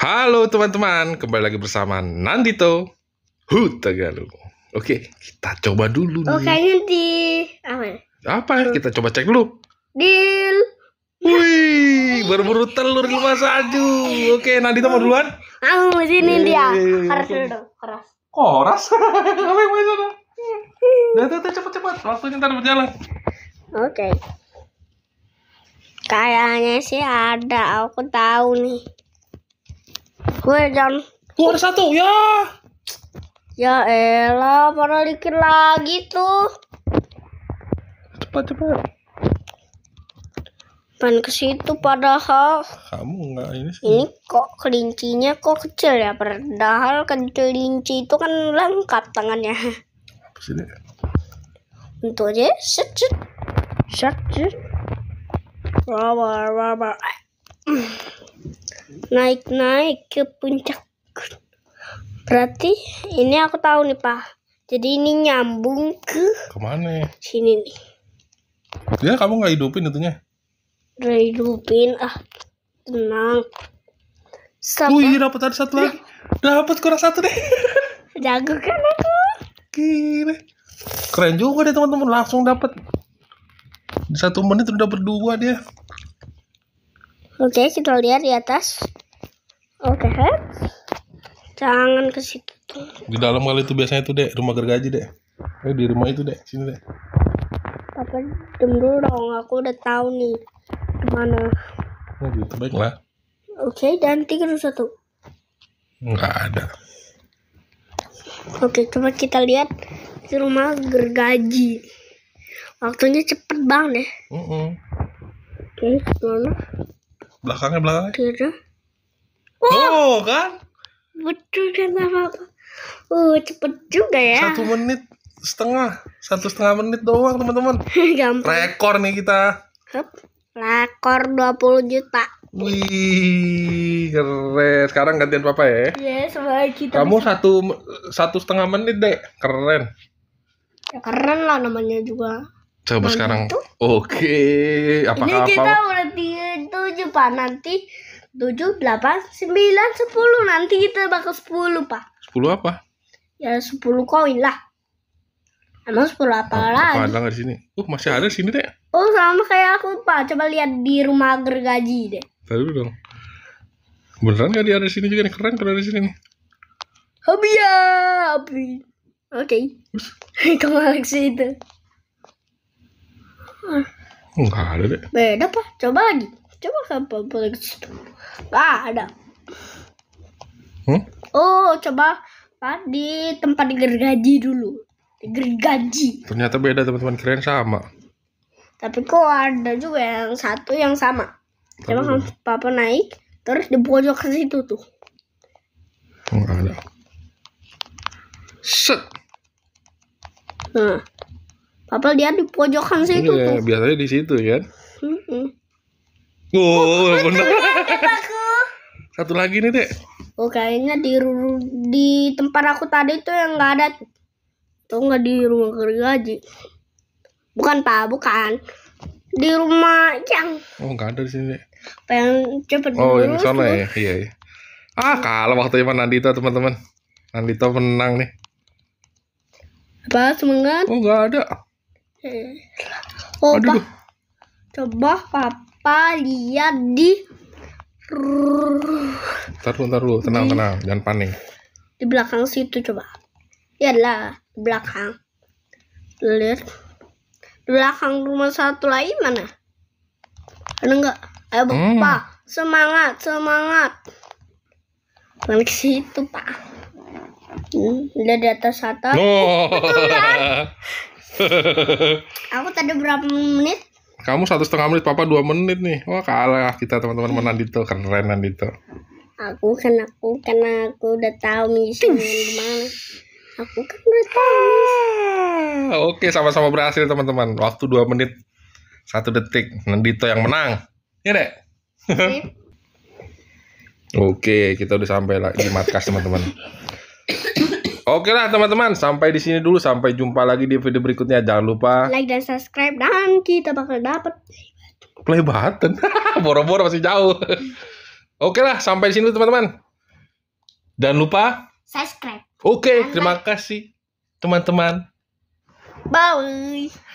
Halo teman-teman, kembali lagi bersama Nandito Hutagalung. Oke, kita coba dulu oh, nih. Oke, kayaknya apa? Ya? Apa? Kita coba cek dulu. Deal. Wih, berburu telur di masa Aju. Oke, Nandito mau duluan? Aku mau sini iya, dia. Iya, iya, keras dulu dong, keras. Koras? Apa yang mau sana? Udah, udah, cepat cepet Waktunya ntar berjalan. Oke. Kayaknya sih ada, aku tahu nih. Gue dan Gue ada satu, ya. Ya elah, mana dikit lagi tuh. Cepat cepat. Pan ke situ padahal. Kamu enggak ini sih. Ini kok kelincinya kok kecil ya padahal kan kelinci itu kan lengkap tangannya. Apa Untuk aja set set set set. Wah wah wah naik-naik ke puncak. Berarti ini aku tahu nih, Pak. Jadi ini nyambung ke kemana? Sini nih. Ya kamu nggak hidupin tentunya? Nggak hidupin ah, tenang. Sama. Wih dapat ada satu lagi. Dapat kurang satu deh. Jago kan aku. Gila. Keren juga deh teman-teman langsung dapat. Satu menit udah berdua dia. Oke, okay, kita lihat di atas. Oke. Okay. Jangan ke situ. Di dalam kali itu biasanya tuh, Dek, rumah gergaji, Dek. Eh, di rumah itu, Dek. Sini, Dek. Papa, tunggu dong. Aku udah tahu nih kemana. Oh, gitu. Baiklah. Oke, okay, dan satu. Enggak ada. Oke, coba kita lihat di rumah gergaji. Waktunya cepet banget ya. Mm -hmm. Oke, okay, belakangnya belakangnya Tuh. oh kan betul kan apa uh oh, cepet juga ya satu menit setengah satu setengah menit doang teman-teman rekor nih kita rekor 20 juta Wih, keren. Sekarang gantian papa ya. Iya, yes, kita. Kamu bisa. satu satu setengah menit deh, keren. Ya, keren lah namanya juga. Coba Dan sekarang. Oke, apa-apa. Ini kita udah Pak. Nanti 7 8 9 10. Nanti kita bakal 10 Pak. 10 apa? Ya 10 koin lah. Emang 10 apa oh, lagi? Apa ada nggak di sini? uh masih ada di sini, deh Oh, sama kayak aku, Pak. Coba lihat di rumah gergaji, deh Tahu dong. Beneran gak ada di sini juga nih? Keren kalau ada di sini nih. Hobi ya, hobi. Oke. Okay. Kamu Alexi itu. Enggak ada deh. Beda pak, coba lagi coba kamu marcar pra Gak ada. Hmm? Oh, coba kan di tempat gergaji dulu. Gergaji. Ternyata beda teman-teman keren sama. Tapi kok ada juga yang satu yang sama. Coba kan papa naik, terus di pojok ke situ tuh. Enggak ada. Set. Nah. Papa lihat di pojokan situ ya, tuh. Biasanya di situ ya. Hmm -hmm. Oh, bener. aku. Satu lagi nih, Dek. Oh, kayaknya di di tempat aku tadi tuh yang nggak ada tuh nggak di rumah kerja aja. Bukan, Pak, bukan. Di rumah yang. Oh, nggak ada di sini, Pengen cepet Oh, yang sana ya. Iya, iya. Ah, kalau waktu itu Nandita, teman-teman. Nandita menang nih. Apa semangat? Oh, nggak ada. Oh, Aduh. Coba, Pak apa lihat di Ntar dulu, ntar dulu, tenang, di, tenang, jangan panik. Di belakang situ coba. Ya lah, belakang. Lihat. Di belakang rumah satu lagi mana? Ada enggak? Ayo, hmm. Pak. Semangat, semangat. Balik situ, Pak. Hmm, udah di atas satu Oh. Kan? Aku tadi berapa menit? Kamu satu setengah menit, papa dua menit nih. Wah kalah kita teman-teman Nandito, keren itu. Aku kan aku karena aku udah tahu misi gimana. Aku kan udah tahu. Ah, Oke, sama-sama berhasil teman-teman. Waktu dua menit satu detik. Nandito yang menang. Ya dek. Oke, kita udah sampai lagi di markas teman-teman. Oke lah teman-teman, sampai di sini dulu. Sampai jumpa lagi di video berikutnya. Jangan lupa like dan subscribe dan kita bakal dapat play button. Boro-boro masih jauh. Oke lah, sampai di sini teman-teman. dan lupa subscribe. Oke, terima kasih teman-teman. Bye.